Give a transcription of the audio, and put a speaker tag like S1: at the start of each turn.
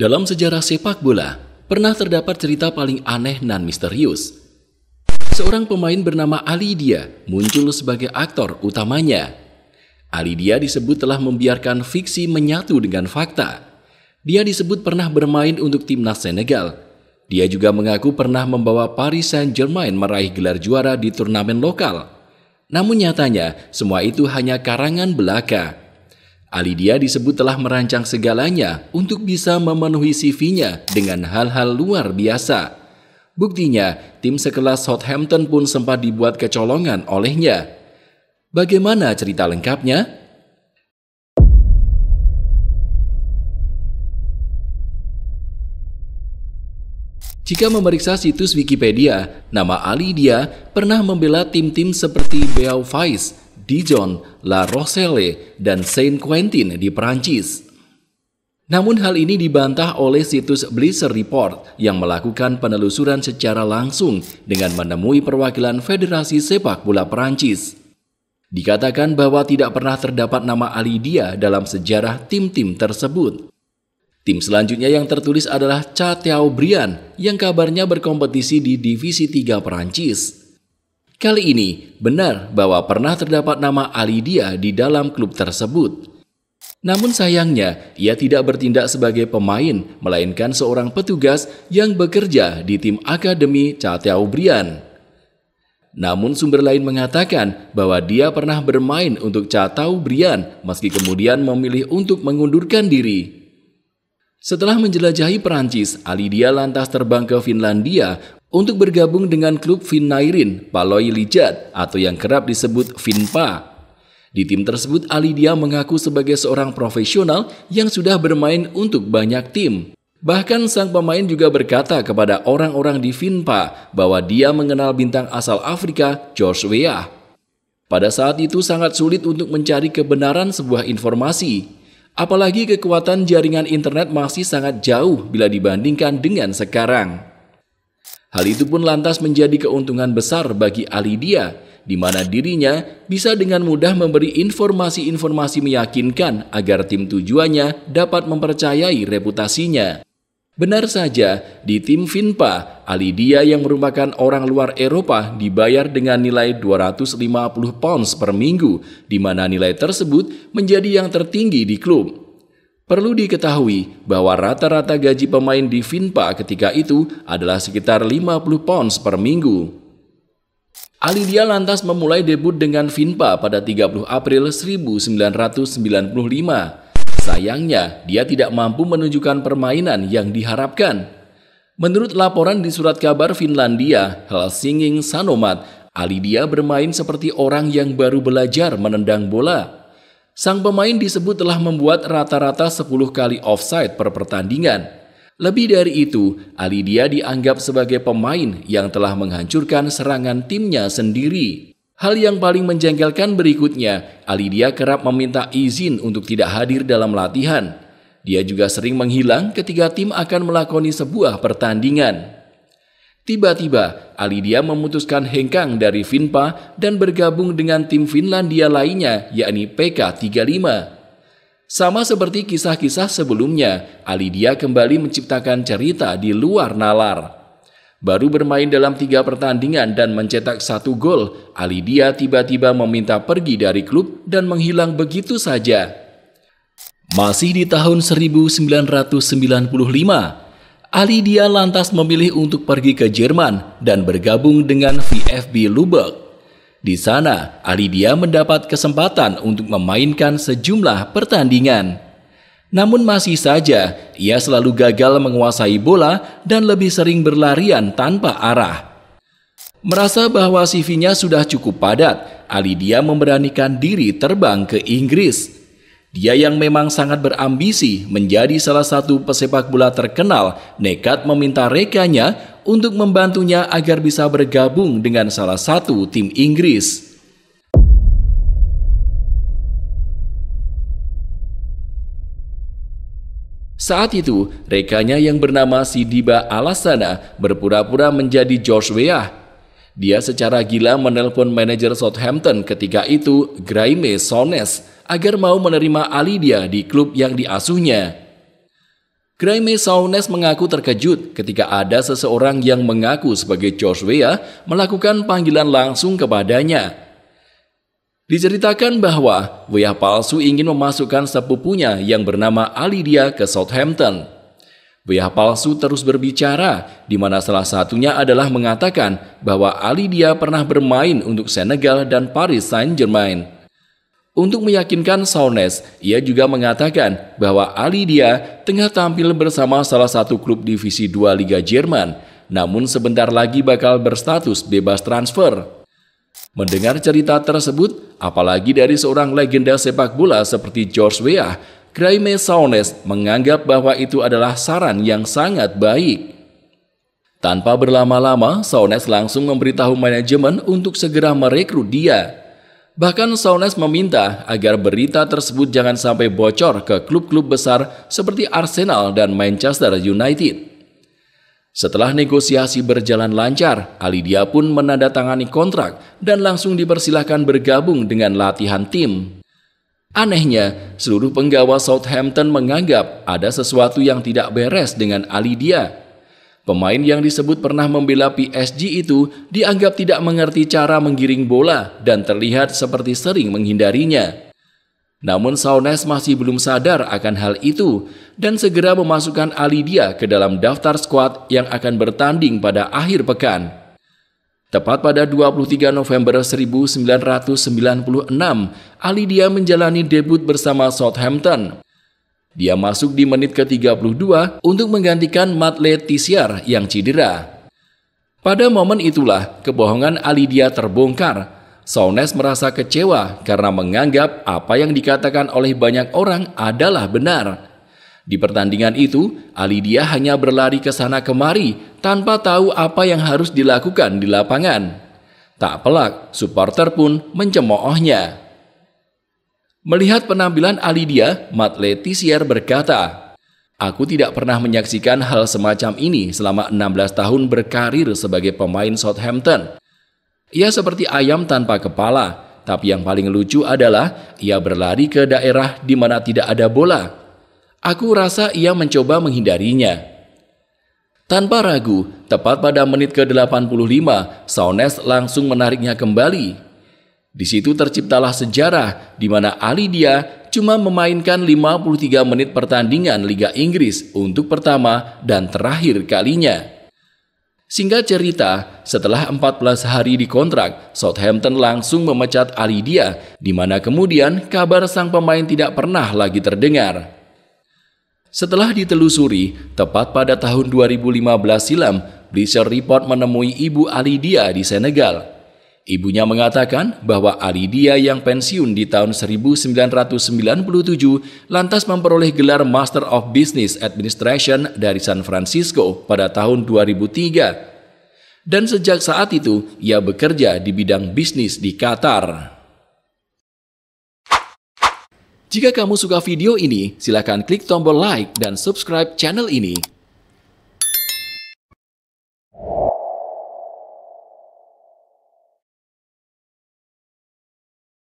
S1: Dalam sejarah sepak bola, pernah terdapat cerita paling aneh dan misterius. Seorang pemain bernama Ali Alidia muncul sebagai aktor utamanya. Ali Alidia disebut telah membiarkan fiksi menyatu dengan fakta. Dia disebut pernah bermain untuk timnas Senegal. Dia juga mengaku pernah membawa Paris Saint-Germain meraih gelar juara di turnamen lokal. Namun nyatanya, semua itu hanya karangan belaka. Alidia disebut telah merancang segalanya untuk bisa memenuhi CV-nya dengan hal-hal luar biasa. Buktinya, tim sekelas Southampton pun sempat dibuat kecolongan olehnya. Bagaimana cerita lengkapnya? Jika memeriksa situs Wikipedia, nama Ali dia pernah membela tim-tim seperti Vice, Dijon, La Rochelle, dan Saint-Quentin di Perancis. Namun hal ini dibantah oleh situs Blizzard Report yang melakukan penelusuran secara langsung dengan menemui perwakilan Federasi Sepak Bola Perancis. Dikatakan bahwa tidak pernah terdapat nama Alidia dalam sejarah tim-tim tersebut. Tim selanjutnya yang tertulis adalah Chateaubriand yang kabarnya berkompetisi di Divisi 3 Perancis. Kali ini, benar bahwa pernah terdapat nama Alidia di dalam klub tersebut. Namun sayangnya, ia tidak bertindak sebagai pemain, melainkan seorang petugas yang bekerja di tim Akademi Chateau Brian. Namun sumber lain mengatakan bahwa dia pernah bermain untuk Chateau Brian, meski kemudian memilih untuk mengundurkan diri. Setelah menjelajahi Perancis, Alidia lantas terbang ke Finlandia untuk bergabung dengan klub Finnairin Paloi Lijat atau yang kerap disebut Finpa. Di tim tersebut, Ali Dia mengaku sebagai seorang profesional yang sudah bermain untuk banyak tim. Bahkan sang pemain juga berkata kepada orang-orang di Finpa bahwa dia mengenal bintang asal Afrika, George Weah. Pada saat itu sangat sulit untuk mencari kebenaran sebuah informasi. Apalagi kekuatan jaringan internet masih sangat jauh bila dibandingkan dengan sekarang. Hal itu pun lantas menjadi keuntungan besar bagi Alidia, di mana dirinya bisa dengan mudah memberi informasi-informasi meyakinkan agar tim tujuannya dapat mempercayai reputasinya. Benar saja, di tim Finpa, Alidia yang merupakan orang luar Eropa dibayar dengan nilai 250 pounds per minggu, di mana nilai tersebut menjadi yang tertinggi di klub. Perlu diketahui bahwa rata-rata gaji pemain di Finpa ketika itu adalah sekitar 50 pounds per minggu. Alidia lantas memulai debut dengan Finpa pada 30 April 1995. Sayangnya, dia tidak mampu menunjukkan permainan yang diharapkan. Menurut laporan di surat kabar Finlandia, Helsingin Sanomat, Alidia bermain seperti orang yang baru belajar menendang bola. Sang pemain disebut telah membuat rata-rata 10 kali offside per pertandingan. Lebih dari itu, Alidia dianggap sebagai pemain yang telah menghancurkan serangan timnya sendiri. Hal yang paling menjengkelkan berikutnya, Alidia kerap meminta izin untuk tidak hadir dalam latihan. Dia juga sering menghilang ketika tim akan melakoni sebuah pertandingan. Tiba-tiba, Alidia memutuskan hengkang dari Finpa dan bergabung dengan tim Finlandia lainnya, yakni PK35. Sama seperti kisah-kisah sebelumnya, Alidia kembali menciptakan cerita di luar nalar. Baru bermain dalam tiga pertandingan dan mencetak satu gol, Alidia tiba-tiba meminta pergi dari klub dan menghilang begitu saja. Masih di tahun 1995, Ali dia lantas memilih untuk pergi ke Jerman dan bergabung dengan VfB Lubeck. Di sana, Ali dia mendapat kesempatan untuk memainkan sejumlah pertandingan. Namun masih saja, ia selalu gagal menguasai bola dan lebih sering berlarian tanpa arah. Merasa bahwa CV-nya sudah cukup padat, Ali dia memberanikan diri terbang ke Inggris. Dia yang memang sangat berambisi menjadi salah satu pesepak bola terkenal nekat meminta rekannya untuk membantunya agar bisa bergabung dengan salah satu tim Inggris. Saat itu, rekannya yang bernama Sidiba Alasana berpura-pura menjadi George Weah. Dia secara gila menelpon manajer Southampton ketika itu, Graeme Sones, agar mau menerima Alidia di klub yang diasuhnya. Graeme Saunes mengaku terkejut ketika ada seseorang yang mengaku sebagai George Weah melakukan panggilan langsung kepadanya. Diceritakan bahwa Weah palsu ingin memasukkan sepupunya yang bernama Alidia ke Southampton. Weah palsu terus berbicara, di mana salah satunya adalah mengatakan bahwa Alidia pernah bermain untuk Senegal dan Paris Saint-Germain. Untuk meyakinkan Saunes, ia juga mengatakan bahwa Ali dia tengah tampil bersama salah satu klub divisi 2 Liga Jerman, namun sebentar lagi bakal berstatus bebas transfer. Mendengar cerita tersebut, apalagi dari seorang legenda sepak bola seperti George Weah, Graeme Saunes menganggap bahwa itu adalah saran yang sangat baik. Tanpa berlama-lama, Saunes langsung memberitahu manajemen untuk segera merekrut dia Bahkan Saunes meminta agar berita tersebut jangan sampai bocor ke klub-klub besar seperti Arsenal dan Manchester United. Setelah negosiasi berjalan lancar, Alidia pun menandatangani kontrak dan langsung dipersilahkan bergabung dengan latihan tim. Anehnya, seluruh penggawa Southampton menganggap ada sesuatu yang tidak beres dengan Alidia Pemain yang disebut pernah membela PSG itu dianggap tidak mengerti cara menggiring bola dan terlihat seperti sering menghindarinya. Namun Saunes masih belum sadar akan hal itu dan segera memasukkan Alidia ke dalam daftar skuad yang akan bertanding pada akhir pekan. Tepat pada 23 November 1996, Alidia menjalani debut bersama Southampton. Dia masuk di menit ke-32 untuk menggantikan Matt Letizier yang cedera. Pada momen itulah kebohongan Alidia terbongkar. Saunes merasa kecewa karena menganggap apa yang dikatakan oleh banyak orang adalah benar. Di pertandingan itu, Alidia hanya berlari ke sana kemari tanpa tahu apa yang harus dilakukan di lapangan. Tak pelak, supporter pun mencemoohnya. Melihat penampilan Alidia, Matt Letizier berkata, Aku tidak pernah menyaksikan hal semacam ini selama 16 tahun berkarir sebagai pemain Southampton. Ia seperti ayam tanpa kepala, tapi yang paling lucu adalah ia berlari ke daerah di mana tidak ada bola. Aku rasa ia mencoba menghindarinya. Tanpa ragu, tepat pada menit ke-85, Saunes langsung menariknya kembali. Di situ terciptalah sejarah di mana Ali dia cuma memainkan 53 menit pertandingan Liga Inggris untuk pertama dan terakhir kalinya. Singkat cerita, setelah 14 hari dikontrak, Southampton langsung memecat Ali dia, di mana kemudian kabar sang pemain tidak pernah lagi terdengar. Setelah ditelusuri, tepat pada tahun 2015 silam, Blizzard Report menemui ibu Ali dia di Senegal. Ibunya mengatakan bahwa Alidia yang pensiun di tahun 1997 lantas memperoleh gelar Master of Business Administration dari San Francisco pada tahun 2003. Dan sejak saat itu, ia bekerja di bidang bisnis di Qatar. Jika kamu suka video ini, silakan klik tombol like dan subscribe channel ini.